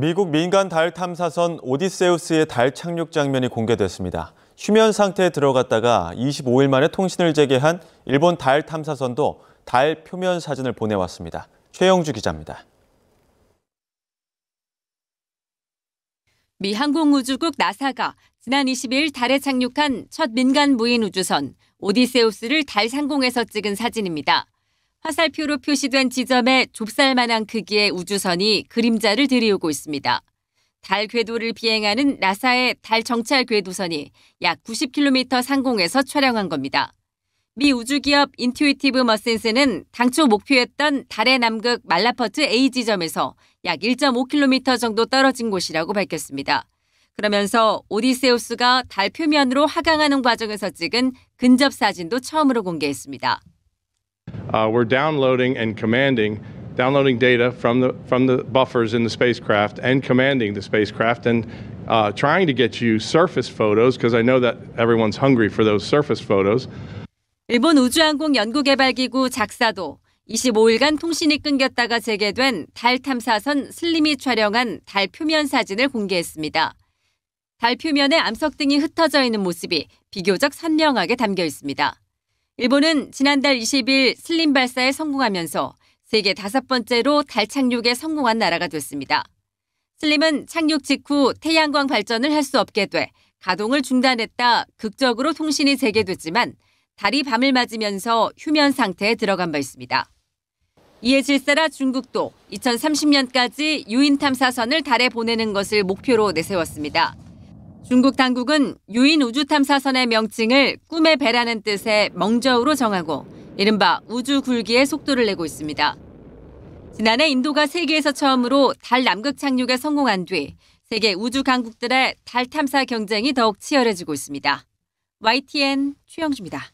미국 민간 달 탐사선 오디세우스의 달 착륙 장면이 공개됐습니다. 휴면 상태에 들어갔다가 25일 만에 통신을 재개한 일본 달 탐사선도 달 표면 사진을 보내왔습니다. 최영주 기자입니다. 미 항공우주국 나사가 지난 20일 달에 착륙한 첫 민간 무인 우주선 오디세우스를 달 상공에서 찍은 사진입니다. 화살표로 표시된 지점에 좁쌀만한 크기의 우주선이 그림자를 들이우고 있습니다. 달 궤도를 비행하는 나사의 달 정찰 궤도선이 약 90km 상공에서 촬영한 겁니다. 미 우주기업 인튜이티브 머센스는 당초 목표했던 달의 남극 말라퍼트 A 지점에서 약 1.5km 정도 떨어진 곳이라고 밝혔습니다. 그러면서 오디세우스가 달 표면으로 하강하는 과정에서 찍은 근접 사진도 처음으로 공개했습니다. uh, we're downloading and commanding, downloading data from the, from the buffers in the spacecraft and commanding the spacecraft and uh, trying to get you surface photos because I know that everyone's hungry for those surface photos. 일본 우주항공 연구개발기구 작사도 25일간 통신이 끊겼다가 재개된 달 탐사선 슬림이 촬영한 달 표면 사진을 공개했습니다. 달 표면에 암석 등이 흩어져 있는 모습이 비교적 선명하게 담겨 있습니다. 일본은 지난달 20일 슬림 발사에 성공하면서 세계 다섯 번째로 달 착륙에 성공한 나라가 됐습니다. 슬림은 착륙 직후 태양광 발전을 할 수 없게 돼 가동을 중단했다 극적으로 통신이 재개됐지만 달이 밤을 맞으면서 휴면 상태에 들어간 바 있습니다. 이에 질서라 중국도 2030년까지 유인 탐사선을 달에 보내는 것을 목표로 내세웠습니다. 중국 당국은 유인 우주 탐사선의 명칭을 꿈의 배라는 뜻의 멍저우로 정하고 이른바 우주 굴기의 속도를 내고 있습니다. 지난해 인도가 세계에서 처음으로 달 남극 착륙에 성공한 뒤 세계 우주 강국들의 달 탐사 경쟁이 더욱 치열해지고 있습니다. YTN 최영주입니다.